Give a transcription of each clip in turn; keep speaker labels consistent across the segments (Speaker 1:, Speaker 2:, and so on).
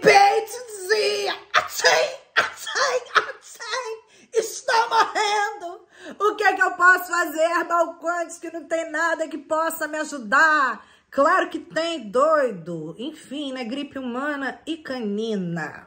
Speaker 1: peito dizia: assim, achei, estou morrendo. O que é que eu posso fazer, Balcantes, que não tem nada que possa me ajudar? Claro que tem, doido. Enfim, né? Gripe humana e canina.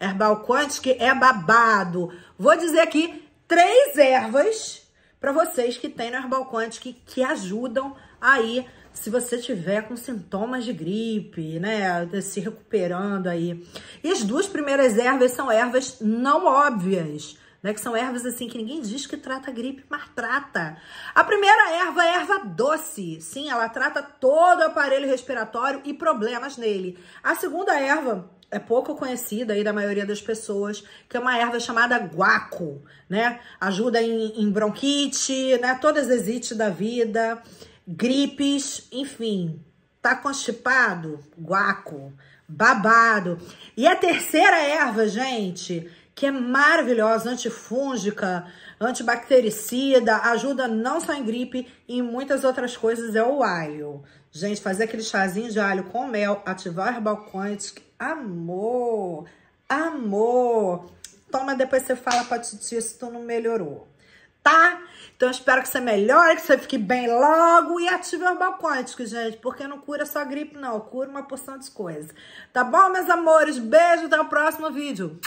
Speaker 1: Herbal Quantic é babado. Vou dizer aqui três ervas para vocês que tem no Herbal Quantic que ajudam aí se você tiver com sintomas de gripe, né, se recuperando aí. E as duas primeiras ervas são ervas não óbvias, né, que são ervas assim que ninguém diz que trata gripe, mas trata. A primeira erva é erva doce. Sim, ela trata todo o aparelho respiratório e problemas nele. A segunda erva é pouco conhecida aí da maioria das pessoas, que é uma erva chamada guaco, né? Ajuda em, em bronquite, né? Todas as ites da vida gripes, enfim, tá constipado, guaco, babado. E a terceira erva, gente, que é maravilhosa, antifúngica, antibactericida, ajuda não só em gripe e em muitas outras coisas, é o alho. Gente, fazer aquele chazinho de alho com mel, ativar o balcões, amor, amor. Toma, depois você fala pra titia se tu não melhorou tá? Então espero que você melhore, que você fique bem logo e ative o herbal quântico, gente, porque não cura só gripe não, cura uma porção de coisas. Tá bom, meus amores? Beijo, até o próximo vídeo.